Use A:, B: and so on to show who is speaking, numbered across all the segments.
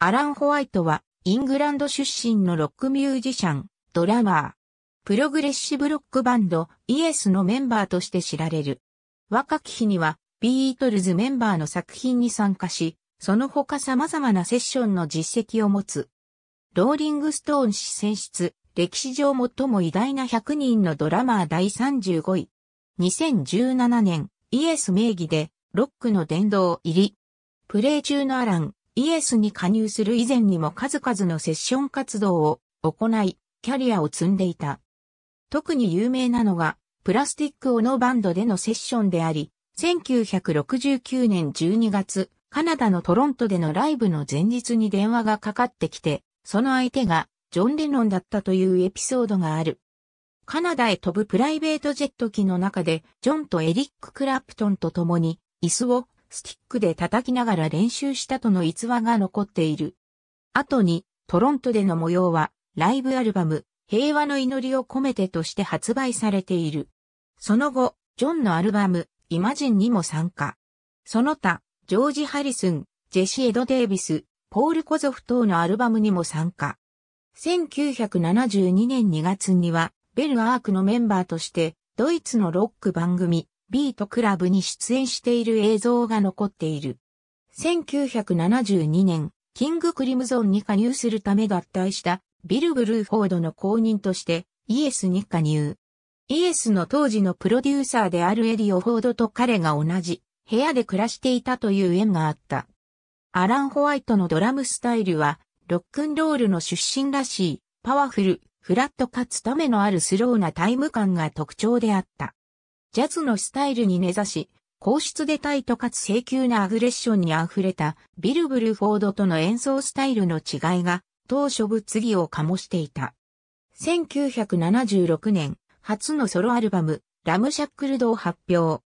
A: アラン・ホワイトは、イングランド出身のロックミュージシャン、ドラマー。プログレッシブロックバンド、イエスのメンバーとして知られる。若き日には、ビートルズメンバーの作品に参加し、その他様々なセッションの実績を持つ。ローリングストーン氏選出、歴史上最も偉大な100人のドラマー第35位。2017年、イエス名義で、ロックの殿堂入り。プレイ中のアラン、イエスに加入する以前にも数々のセッション活動を行い、キャリアを積んでいた。特に有名なのが、プラスティックオノバンドでのセッションであり、1969年12月、カナダのトロントでのライブの前日に電話がかかってきて、その相手がジョン・レノンだったというエピソードがある。カナダへ飛ぶプライベートジェット機の中で、ジョンとエリック・クラプトンと共に、椅子をスティックで叩きながら練習したとの逸話が残っている。後に、トロントでの模様は、ライブアルバム、平和の祈りを込めてとして発売されている。その後、ジョンのアルバム、イマジンにも参加。その他、ジョージ・ハリスン、ジェシ・エド・デイビス、ポール・コゾフ等のアルバムにも参加。1972年2月には、ベル・アークのメンバーとして、ドイツのロック番組、ビートクラブに出演している映像が残っている。1972年、キングクリムゾンに加入するため合体したビル・ブルーフォードの公認としてイエスに加入。イエスの当時のプロデューサーであるエリオ・フォードと彼が同じ部屋で暮らしていたという縁があった。アラン・ホワイトのドラムスタイルはロックンロールの出身らしいパワフル、フラットかつためのあるスローなタイム感が特徴であった。ジャズのスタイルに根ざし、皇室でタイトかつ請求なアグレッションに溢れたビルブルフォードとの演奏スタイルの違いが当初物議を醸していた。1976年、初のソロアルバム、ラムシャックルドを発表。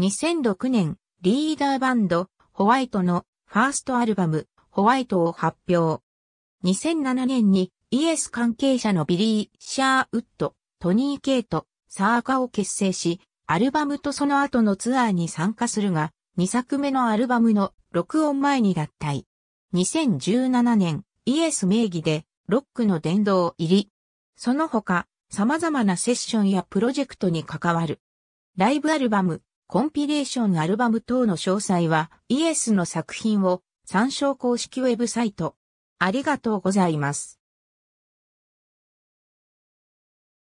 A: 2006年、リーダーバンド、ホワイトのファーストアルバム、ホワイトを発表。2007年にイエス関係者のビリー・シャーウッド、トニー・ケイト、サーカを結成し、アルバムとその後のツアーに参加するが、2作目のアルバムの録音前に脱退。2017年、イエス名義で、ロックの殿堂入り。その他、様々なセッションやプロジェクトに関わる。ライブアルバム、コンピレーションアルバム等の詳細は、イエスの作品を参照公式ウェブサイト。ありがとうございます。